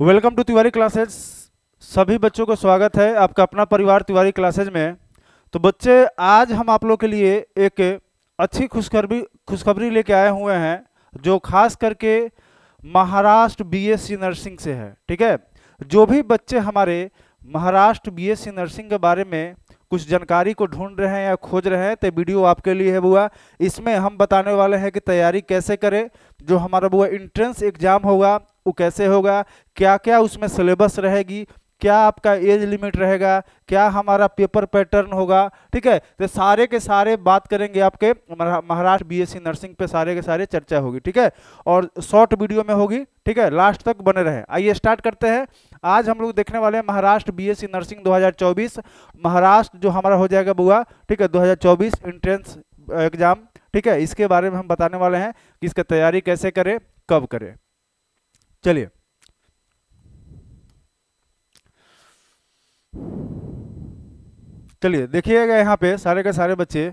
welcome to Tiwari classes सभी बच्चों को स्वागत है आपका अपना परिवार तिवारी क्लासेज में तो बच्चे आज हम आप लोग के लिए एक अच्छी खुशखबरी खुशखबरी लेके आए हुए हैं जो खास करके महाराष्ट्र बीएससी नर्सिंग से है ठीक है जो भी बच्चे हमारे महाराष्ट्र बीएससी नर्सिंग के बारे में कुछ जानकारी को ढूंढ रहे हैं या खोज रहे हैं तो वीडियो आपके लिए है बुआ इसमें हम बताने वाले हैं कि तैयारी कैसे करें जो हमारा बुआ इंट्रेंस एग्जाम होगा आपको कैसे होगा क्या क्या उसमें सिलेबस रहेगी क्या आपका एज लिमिट रहेगा क्या हमारा पेपर पैटर्न होगा ठीक है तो सारे के सारे बात करेंगे आपके महाराष्ट्र बीएससी नर्सिंग पे सारे के सारे चर्चा होगी ठीक है और शॉर्ट वीडियो में होगी ठीक है लास्ट तक बने रहे आइए स्टार्ट करते हैं आज हम लोग देखने वाले हैं महाराष्ट्र बीएससी नर्सिंग 2024 महाराष्ट्र जो हमारा हो जाएगा बुआ ठीक है दो एंट्रेंस एग्जाम uh, ठीक है इसके बारे में हम बताने वाले हैं कि इसका तैयारी कैसे करें कब करें चलिए चलिए देखिएगा यहाँ पे सारे के सारे बच्चे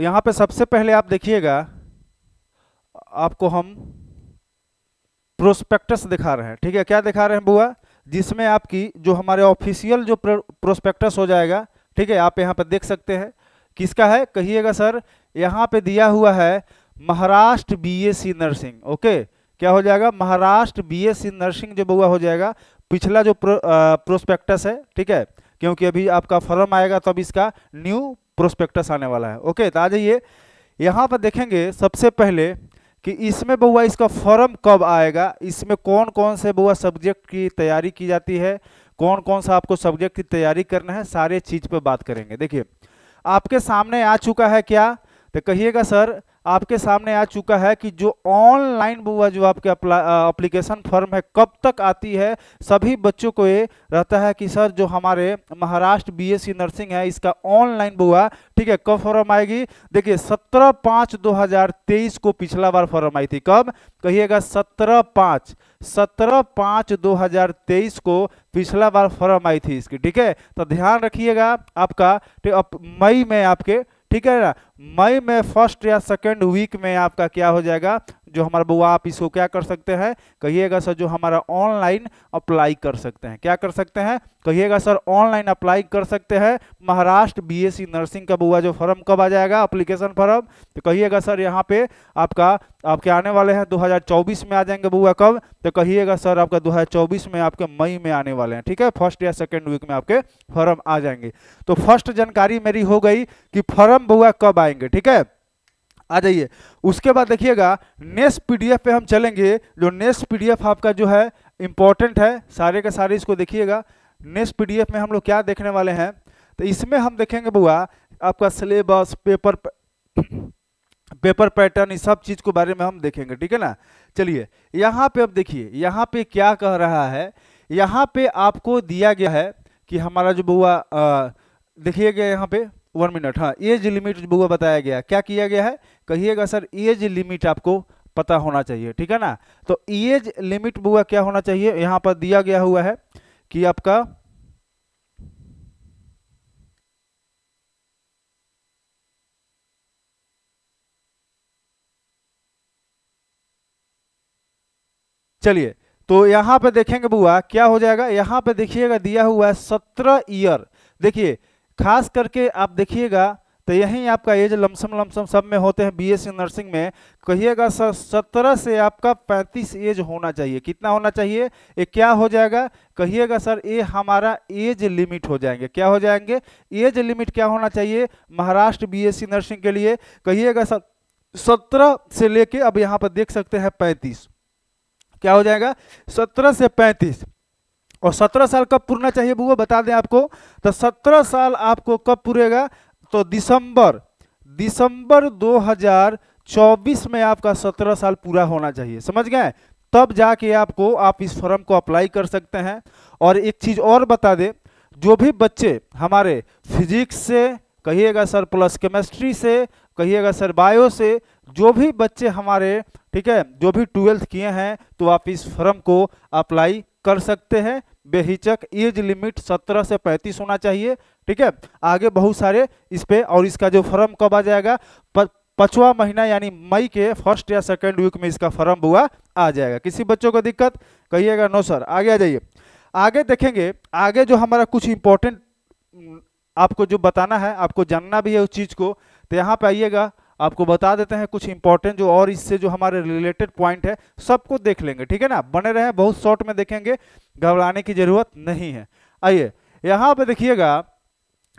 यहाँ पे सबसे पहले आप देखिएगा आपको हम प्रोस्पेक्टस दिखा रहे हैं ठीक है क्या दिखा रहे हैं बुआ जिसमें आपकी जो हमारे ऑफिशियल जो प्रोस्पेक्टस हो जाएगा ठीक है आप यहाँ पर देख सकते हैं किसका है कहिएगा सर यहाँ पे दिया हुआ है महाराष्ट्र बीएससी नर्सिंग ओके क्या हो जाएगा महाराष्ट्र बीएससी नर्सिंग जो बउआ हो जाएगा पिछला जो प्रोस्पेक्टस है ठीक है क्योंकि अभी आपका फॉर्म आएगा तो अब इसका न्यू प्रोस्पेक्टस आने वाला है ओके तो आ जाइए यहाँ पर देखेंगे सबसे पहले कि इसमें बउआ इसका फॉर्म कब आएगा इसमें कौन कौन से बउआ सब्जेक्ट की तैयारी की जाती है कौन कौन सा आपको सब्जेक्ट की तैयारी करना है सारे चीज़ पर बात करेंगे देखिए आपके सामने आ चुका है क्या तो कहिएगा सर आपके सामने आ चुका है कि जो ऑनलाइन बुआ जो आपके अप्लीकेशन फॉर्म है कब तक आती है सभी बच्चों को ये रहता है कि सर जो हमारे महाराष्ट्र बीएससी नर्सिंग है इसका ऑनलाइन बुआ ठीक है कब फॉर्म आएगी देखिए सत्रह पाँच दो हजार तेईस को पिछला बार फॉर्म आई थी कब कहिएगा सत्रह पाँच सत्रह पाँच दो हजार तेईस को पिछला बार फॉर्म आई थी इसकी ठीक है तो ध्यान रखिएगा आपका मई में आपके ठीक है ना मई में फर्स्ट या सेकेंड वीक में आपका क्या हो जाएगा जो हमारा बुआ आप इसको क्या कर सकते हैं कहिएगा सर जो हमारा ऑनलाइन अप्लाई कर सकते हैं क्या कर सकते हैं कहिएगा सर ऑनलाइन अप्लाई कर सकते हैं महाराष्ट्र बीएससी नर्सिंग का बुआ जो फॉर्म कब आ जाएगा अप्लीकेशन फॉर्म तो कहिएगा सर यहाँ पे आपका आपके आने वाले हैं 2024 में आ जाएंगे बुआ कब तो कहिएगा सर आपका दो में आपके मई में आने वाले हैं ठीक है फर्स्ट या सेकेंड वीक में आपके फॉर्म आ जाएंगे तो फर्स्ट जानकारी मेरी हो गई कि फॉर्म बुआ कब आए आएंगे ठीक है आ जाइए उसके बाद देखिएगा नेक्स्ट पीडीएफ पे हम चलेंगे जो नेक्स्ट पीडीएफ आपका जो है इंपॉर्टेंट है सारे का सारे इसको देखिएगा नेक्स्ट पीडीएफ में हम लोग क्या देखने वाले हैं तो इसमें हम देखेंगे बुआ आपका सिलेबस पेपर पेपर पैटर्न इस सब चीज़ को बारे में हम देखेंगे ठीक है ना चलिए यहाँ पे अब देखिए यहाँ पे क्या कह रहा है यहाँ पे आपको दिया गया है कि हमारा जो बुआ देखिएगा यहाँ पे वन मिनट हाँ एज लिमिट बुआ बताया गया क्या किया गया है कहिएगा सर एज लिमिट आपको पता होना चाहिए ठीक है ना तो एज लिमिट बुआ क्या होना चाहिए यहाँ पर दिया गया हुआ है कि आपका चलिए तो यहाँ पे देखेंगे बुआ क्या हो जाएगा यहाँ पे देखिएगा दिया हुआ है सत्रह ईयर देखिए खास करके आप देखिएगा तो यहीं आपका एज लमसम लमसम सब में होते हैं बीएससी नर्सिंग में कहिएगा सर सत्रह से आपका पैंतीस एज होना चाहिए कितना होना चाहिए ये क्या हो जाएगा कहिएगा सर ये हमारा एज लिमिट हो जाएंगे क्या हो जाएंगे एज लिमिट क्या होना चाहिए महाराष्ट्र बीएससी नर्सिंग के लिए कहिएगा सर सत्रह से लेके अब यहाँ पर देख सकते हैं पैंतीस क्या हो जाएगा सत्रह से पैंतीस और सत्रह साल कब पूरना चाहिए बुआ बता दें आपको तो सत्रह साल आपको कब पूरेगा तो दिसंबर दिसंबर 2024 में आपका सत्रह साल पूरा होना चाहिए समझ गए तब जाके आपको आप इस फॉर्म को अप्लाई कर सकते हैं और एक चीज़ और बता दें जो भी बच्चे हमारे फिजिक्स से कहिएगा सर प्लस केमिस्ट्री से कहिएगा सर बायो से जो भी बच्चे हमारे ठीक है जो भी ट्वेल्थ किए हैं तो आप इस फॉर्म को अप्लाई कर सकते हैं बेहिचक एज लिमिट 17 से 35 होना चाहिए ठीक है आगे बहुत सारे इस पे और इसका जो फॉर्म कब आ जाएगा पचवा महीना यानी मई के फर्स्ट या सेकेंड वीक में इसका फॉर्म हुआ आ जाएगा किसी बच्चों को दिक्कत कहिएगा नो सर आगे आ जाइए आगे देखेंगे आगे जो हमारा कुछ इंपॉर्टेंट आपको जो बताना है आपको जानना भी है उस चीज़ को तो यहाँ पे आइएगा आपको बता देते हैं कुछ इंपॉर्टेंट जो और इससे जो हमारे रिलेटेड पॉइंट है सबको देख लेंगे ठीक है ना बने रहे बहुत शॉर्ट में देखेंगे घबराने की जरूरत नहीं है आइए यहाँ पर देखिएगा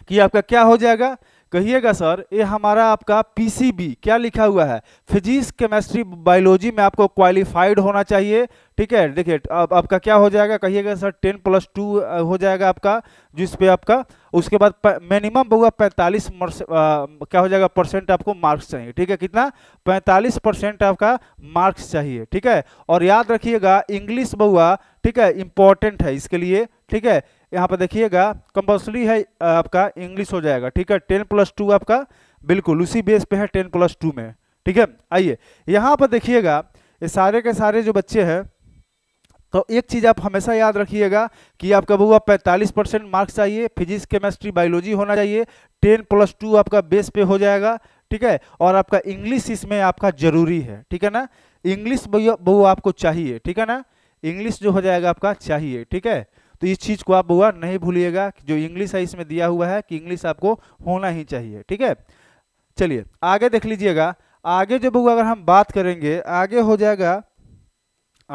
कि आपका क्या हो जाएगा कहिएगा सर ये हमारा आपका पीसीबी क्या लिखा हुआ है फिजिक्स केमिस्ट्री बायोलॉजी में आपको क्वालिफाइड होना चाहिए ठीक है देखिए अब आपका क्या हो जाएगा कहिएगा सर टेन प्लस टू हो जाएगा आपका जिस पे आपका उसके बाद मिनिमम होगा पैंतालीस क्या हो जाएगा परसेंट आपको मार्क्स चाहिए ठीक है कितना पैंतालीस परसेंट आपका मार्क्स चाहिए ठीक है और याद रखिएगा इंग्लिश बउआ ठीक है इंपॉर्टेंट है इसके लिए ठीक है यहाँ पर देखिएगा कंपल्सरी है आपका इंग्लिश हो जाएगा ठीक है टेन प्लस टू आपका बिल्कुल उसी बेस पे है टेन प्लस टू में ठीक है आइए यहाँ पर देखिएगा ये सारे के सारे जो बच्चे हैं तो एक चीज़ आप हमेशा याद रखिएगा कि आपका आप पैंतालीस परसेंट मार्क्स चाहिए फिजिक्स केमिस्ट्री बायोलॉजी होना चाहिए टेन प्लस टू आपका बेस पे हो जाएगा ठीक है और आपका इंग्लिश इसमें आपका जरूरी है ठीक है ना इंग्लिश बउआ आपको चाहिए ठीक है ना इंग्लिश जो हो जाएगा आपका चाहिए ठीक है तो इस चीज़ को आप बुआ नहीं भूलिएगा जो इंग्लिश है इसमें दिया हुआ है कि इंग्लिश आपको होना ही चाहिए ठीक है चलिए आगे देख लीजिएगा आगे जो बुआ अगर हम बात करेंगे आगे हो जाएगा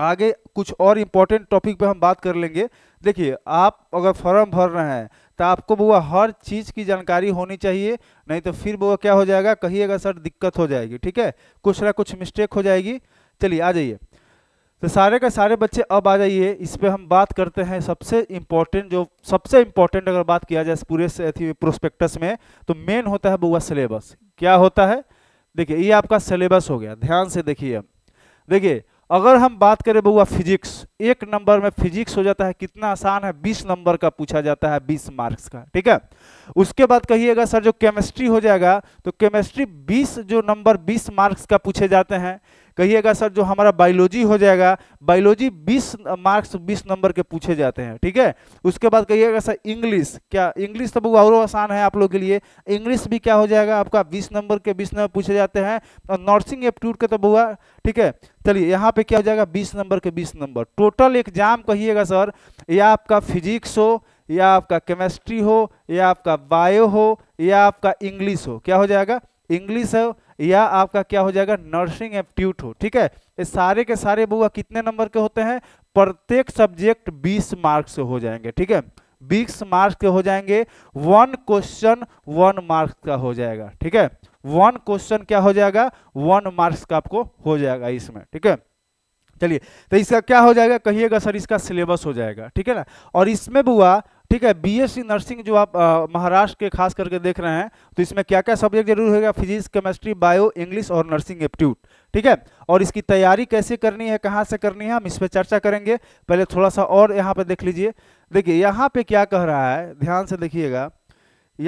आगे कुछ और इम्पोर्टेंट टॉपिक पे हम बात कर लेंगे देखिए आप अगर फॉर्म भर रहे हैं तो आपको बुआ हर चीज़ की जानकारी होनी चाहिए नहीं तो फिर बुआ क्या हो जाएगा कहिएगा सर दिक्कत हो जाएगी ठीक है कुछ ना कुछ मिस्टेक हो जाएगी चलिए आ जाइए तो सारे का सारे बच्चे अब आ जाइए इस पर हम बात करते हैं सबसे इम्पोर्टेंट जो सबसे इम्पोर्टेंट अगर बात किया जाए पूरे प्रोस्पेक्टस में तो मेन होता है बुआ सिलेबस क्या होता है देखिए ये आपका सिलेबस हो गया ध्यान से देखिए देखिए अगर हम बात करें बउआ फिजिक्स एक नंबर में फिजिक्स हो जाता है कितना आसान है बीस नंबर का पूछा जाता है बीस मार्क्स का ठीक है उसके बाद कहिएगा सर जो केमिस्ट्री हो जाएगा तो केमिस्ट्री बीस जो नंबर बीस मार्क्स का पूछे जाते हैं कहिएगा सर जो हमारा बायोलॉजी हो जाएगा बायोलॉजी 20 मार्क्स 20 नंबर के पूछे जाते हैं ठीक है उसके बाद कहिएगा सर इंग्लिश क्या इंग्लिश तो और आसान है आप लोग के लिए इंग्लिश भी क्या हो जाएगा आपका बीस नंबर के बीस नंबर पूछे जाते हैं और तो नर्सिंग एप्टीट्यूड के तो बुआ ठीक है चलिए यहाँ पे क्या हो जाएगा बीस नंबर के बीस नंबर टोटल एग्जाम कहिएगा सर या आपका फिजिक्स हो या आपका केमेस्ट्री हो या आपका बायो हो या आपका इंग्लिश हो क्या हो जाएगा इंग्लिश हो या आपका क्या हो जाएगा नर्सिंग एप्टीट्यूड हो ठीक है ये सारे के सारे बुआ कितने नंबर के होते हैं प्रत्येक सब्जेक्ट 20 मार्क्स हो जाएंगे ठीक है बीस मार्क्स के हो जाएंगे वन क्वेश्चन वन मार्क्स का हो जाएगा ठीक है वन क्वेश्चन क्या हो जाएगा वन मार्क्स का आपको हो जाएगा इसमें ठीक है चलिए तो इसका क्या हो जाएगा कहिएगा सर इसका सिलेबस हो जाएगा ठीक है ना और इसमें बुआ ठीक है बीएससी नर्सिंग जो आप महाराष्ट्र के खास करके देख रहे हैं तो इसमें क्या क्या सब्जेक्ट जरूर होगा फिजिक्स केमिस्ट्री बायो इंग्लिश और नर्सिंग एप्टीट्यूड ठीक है और इसकी तैयारी कैसे करनी है कहाँ से करनी है हम इस पर चर्चा करेंगे पहले थोड़ा सा और यहाँ पे देख लीजिए देखिए यहाँ पे क्या कह रहा है ध्यान से देखिएगा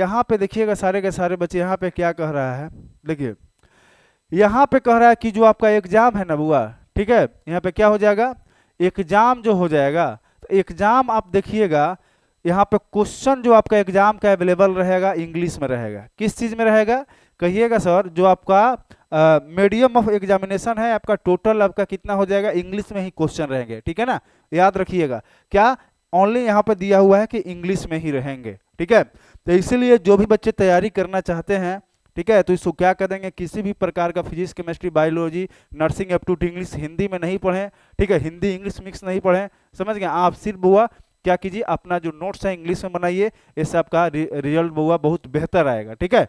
यहाँ पे देखिएगा सारे के सारे बच्चे यहाँ पे क्या कह रहा है देखिए यहाँ पे कह रहा है कि जो आपका एग्जाम है ना बुआ ठीक है यहाँ पे क्या हो जाएगा एग्जाम जो हो जाएगा तो एग्जाम आप देखिएगा यहाँ पे क्वेश्चन जो आपका एग्जाम का अवेलेबल रहेगा इंग्लिश में रहेगा किस चीज़ में रहेगा कहिएगा सर जो आपका मीडियम ऑफ एग्जामिनेशन है आपका टोटल आपका कितना हो जाएगा इंग्लिश में ही क्वेश्चन रहेंगे ठीक है ना याद रखिएगा क्या ओनली यहाँ पे दिया हुआ है कि इंग्लिश में ही रहेंगे ठीक है तो इसीलिए जो भी बच्चे तैयारी करना चाहते हैं ठीक है तो इसको क्या करेंगे किसी भी प्रकार का physics chemistry biology nursing up to English Hindi में नहीं पढ़ें ठीक है हिंदी इंग्लिश मिक्स नहीं पढ़ें समझ गए आप सिर्फ हुआ क्या कीजिए अपना जो नोट्स है इंग्लिश में बनाइए इससे आपका रिजल्ट हुआ बहुत बेहतर आएगा ठीक है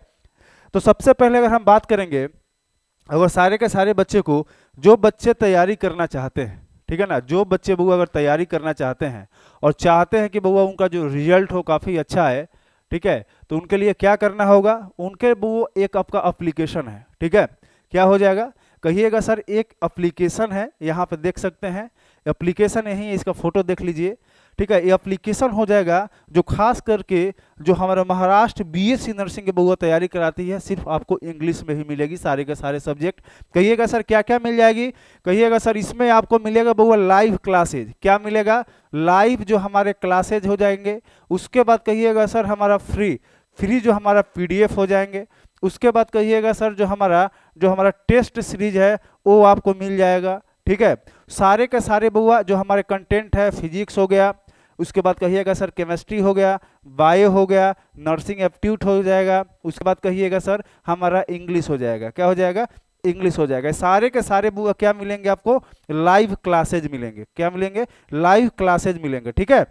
तो सबसे पहले अगर हम बात करेंगे अगर सारे के सारे बच्चे को जो बच्चे तैयारी करना चाहते हैं ठीक है ना जो बच्चे बउआ अगर तैयारी करना चाहते हैं और चाहते हैं कि बउआ उनका जो रिजल्ट हो काफ़ी अच्छा है ठीक है तो उनके लिए क्या करना होगा उनके वो एक आपका अप्लीकेशन है ठीक है क्या हो जाएगा कहिएगा सर एक अप्लीकेशन है यहाँ पर देख सकते हैं अप्लीकेशन यही है इसका फ़ोटो देख लीजिए ठीक है ये अप्लीकेशन हो जाएगा जो खास करके जो हमारा Maharashtra B S C nursing की बहुत तैयारी कराती है सिर्फ आपको इंग्लिश में ही मिलेगी सारे के सारे सब्जेक्ट कहिएगा सर क्या क्या मिल जाएगी कहिएगा सर इसमें आपको मिलेगा बउआ लाइव क्लासेज क्या मिलेगा लाइव जो हमारे क्लासेज हो जाएंगे उसके बाद कहिएगा सर हमारा फ्री फ्री जो हमारा पी हो जाएंगे उसके बाद कहिएगा सर जो हमारा जो हमारा टेस्ट सीरीज है वो आपको मिल जाएगा ठीक है सारे के सारे बउआ जो हमारे कंटेंट है फिजिक्स हो गया उसके बाद कहिएगा सर केमिस्ट्री हो गया बायो हो गया नर्सिंग एप्टीट्यूट हो जाएगा उसके बाद कहिएगा सर हमारा इंग्लिश हो जाएगा क्या हो जाएगा इंग्लिश हो जाएगा सारे के सारे बुक क्या मिलेंगे आपको लाइव क्लासेज मिलेंगे क्या मिलेंगे लाइव क्लासेज मिलेंगे ठीक है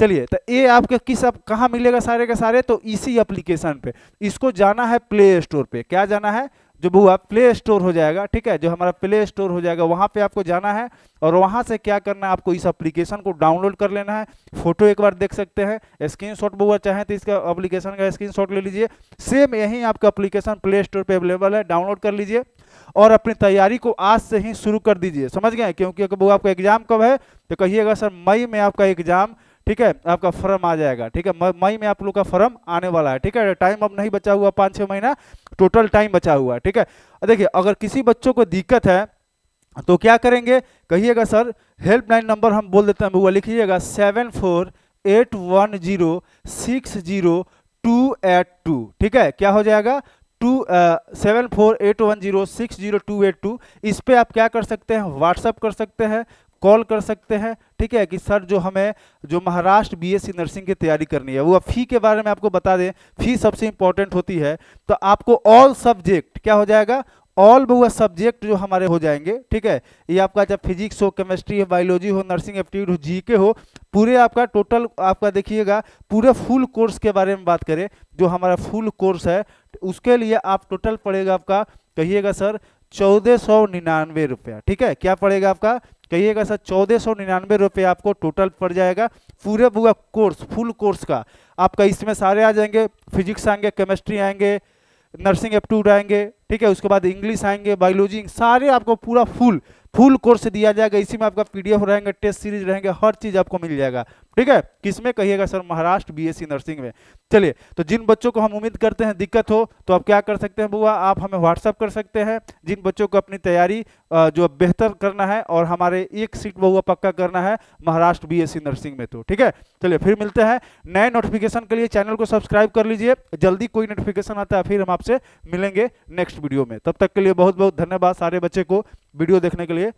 चलिए तो ये आपके किस आप कहाँ मिलेगा सारे के सारे तो इसी एप्लीकेशन पे इसको जाना है प्ले स्टोर पे क्या जाना है जो हुआ प्ले स्टोर हो जाएगा ठीक है जो हमारा प्ले स्टोर हो जाएगा वहाँ पे आपको जाना है और वहाँ से क्या करना है आपको इस एप्लीकेशन को डाउनलोड कर लेना है फोटो एक बार देख सकते हैं स्क्रीन शॉट बुआ चाहें तो इसका एप्लीकेशन का स्क्रीन शॉट ले लीजिए सेम यही आपका एप्लीकेशन प्ले स्टोर पर अवेलेबल है डाउनलोड कर लीजिए और अपनी तैयारी को आज से ही शुरू कर दीजिए समझ गए क्योंकि बुआ आपका एग्जाम कब है तो कहिएगा सर मई में आपका एग्जाम ठीक है आपका फर्म आ जाएगा ठीक है मई में आप लोग का फर्म आने वाला है ठीक है टाइम अब नहीं बचा हुआ पाँच छः महीना टोटल टाइम बचा हुआ है ठीक है देखिए अगर किसी बच्चों को दिक्कत है तो क्या करेंगे कहिएगा सर हेल्पलाइन नंबर हम बोल देते हैं वो लिखिएगा seven four eight one zero six zero two eight two ठीक है क्या हो जाएगा two seven four eight one zero six zero two eight two इस पर आप क्या कर सकते हैं व्हाट्सअप कर सकते हैं कॉल कर सकते हैं ठीक है कि सर जो हमें जो महाराष्ट्र बीएससी नर्सिंग की तैयारी करनी है वो फ़ी के बारे में आपको बता दें फ़ी सबसे इंपॉर्टेंट होती है तो आपको ऑल सब्जेक्ट क्या हो जाएगा ऑल बहुआ सब्जेक्ट जो हमारे हो जाएंगे ठीक है ये आपका चाहे फिजिक्स हो केमिस्ट्री हो बायोलॉजी हो नर्सिंग एप्टीट्यूड हो जीके हो पूरे आपका टोटल आपका देखिएगा पूरे फुल कोर्स के बारे में बात करें जो हमारा फुल कोर्स है उसके लिए आप टोटल पड़ेगा आपका कहिएगा सर चौदह सौ निन्यानवे रुपया ठीक है क्या पड़ेगा आपका कहिएगा सर चौदह सौ निन्यानवे रुपये आपको टोटल पड़ जाएगा पूरे पूरा कोर्स फुल कोर्स का आपका इसमें सारे आ जाएंगे फिजिक्स आएंगे केमिस्ट्री आएंगे नर्सिंग एप्टीट्यूड आएंगे ठीक है उसके बाद इंग्लिश आएंगे बायोलॉजी सारे आपको पूरा फुल फुल कोर्स दिया जाएगा इसी में आपका पीडीएफ रहेंगे टेस्ट सीरीज रहेंगे हर चीज़ आपको मिल जाएगा ठीक है किसमें कहिएगा sir Maharashtra BSc e nursing में चलिए तो जिन बच्चों को हम उम्मीद करते हैं दिक्कत हो तो आप क्या कर सकते हैं बुआ आप हमें व्हाट्सअप कर सकते हैं जिन बच्चों को अपनी तैयारी जो बेहतर करना है और हमारे एक सीट बहुआ पक्का करना है महाराष्ट्र बीएससी e नर्सिंग में तो ठीक है चलिए फिर मिलते हैं नए नोटिफिकेशन के लिए चैनल को सब्सक्राइब कर लीजिए जल्दी कोई नोटिफिकेशन आता है फिर हम आपसे मिलेंगे नेक्स्ट वीडियो में तब तक के लिए बहुत बहुत धन्यवाद सारे बच्चे को वीडियो देखने के लिए